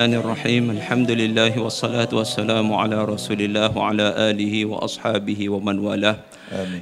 الرحمن الرحيم الحمد لله والصلاة والسلام على رسول الله وعلى آله وأصحابه ومن والاه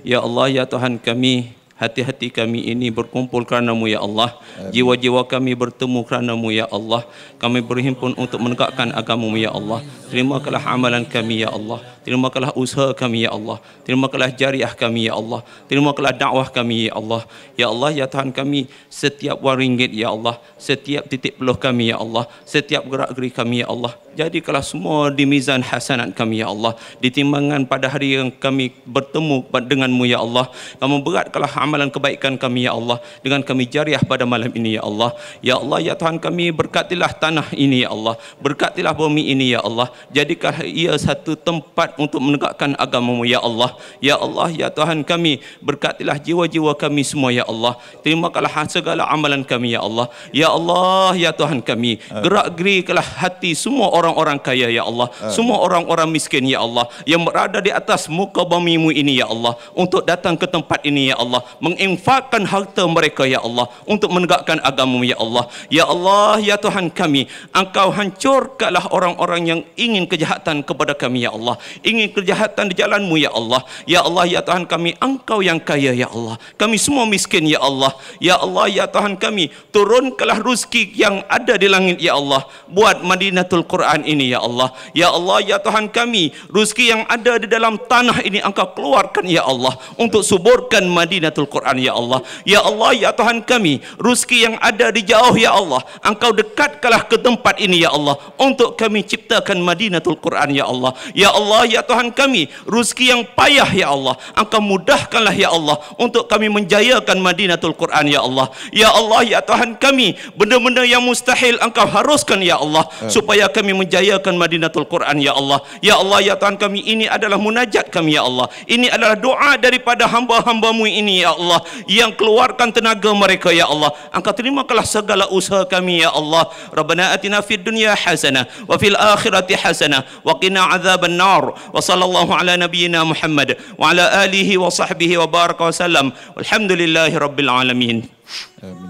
يا الله يا تهان كمي Hati-hati kami ini berkumpul karenamu ya Allah Jiwa-jiwa kami bertemu karenamu ya Allah Kami berhimpun untuk menegakkan agamamu ya Allah Terima kalah amalan kami ya Allah terima kalah usaha kami ya Allah terima kalah jariah kami ya Allah terima kalah dakwah kami ya Allah Ya Allah ya Tuhan kami Setiap waringgit ya Allah Setiap titik peluh kami ya Allah Setiap gerak geri kami ya Allah Jadi kalah semua di mizan hasanat kami ya Allah Ditimbangkan pada hari yang kami bertemu denganmu ya Allah Kamu berat kalah amalan kebaikan kami ya Allah dengan kami jariah pada malam ini ya Allah ya Allah ya Tuhan kami berkatilah tanah ini ya Allah berkatilah bumi ini ya Allah jadikan ia satu tempat untuk menegakkan agamamu ya Allah ya Allah ya Tuhan kami berkatilah jiwa-jiwa kami semua ya Allah terima kalah segala amalan kami ya Allah ya Allah ya Tuhan kami gerak gerikalah hati semua orang-orang kaya ya Allah semua orang-orang miskin ya Allah yang berada di atas muka bumi mu ini ya Allah untuk datang ke tempat ini ya Allah menginfakkan harta mereka ya Allah untuk menegakkan agamamu ya Allah ya Allah ya Tuhan kami engkau hancurkanlah orang-orang yang ingin kejahatan kepada kami ya Allah ingin kejahatan di jalanmu ya Allah ya Allah ya Tuhan kami engkau yang kaya ya Allah kami semua miskin ya Allah ya Allah ya Tuhan kami turunkanlah rezeki yang ada di langit ya Allah buat Madinatul Quran ini ya Allah ya Allah ya Tuhan kami rezeki yang ada di dalam tanah ini engkau keluarkan ya Allah untuk suburkan Madinatul Baitul Quran ya Allah. Ya Allah ya Tuhan kami, ruzki yang ada di jauh ya Allah, Engkau dekatkanlah ke tempat ini ya Allah untuk kami ciptakan Madinatul Quran ya Allah. Ya Allah ya Tuhan kami, ruzki yang payah ya Allah, Engkau mudahkanlah ya Allah untuk kami menjayakan Madinatul Quran ya Allah. Ya Allah ya Tuhan kami, benda-benda yang mustahil Engkau haruskan ya Allah hmm. supaya kami menjayakan Madinatul Quran ya Allah. Ya Allah ya Tuhan kami, ini adalah munajat kami ya Allah. Ini adalah doa daripada hamba-hambamu ini ya Allah yang keluarkan tenaga mereka ya Allah Angkat terima kalah segala usaha kami ya Allah Rabbana atina fid dunya hasanah wa fil akhirati hasanah wa qina azaban nar wa sallallahu ala nabiyyina Muhammad wa ala alihi wa sahbihi wa baraka wa sallam walhamdulillahi rabbil alamin Amen.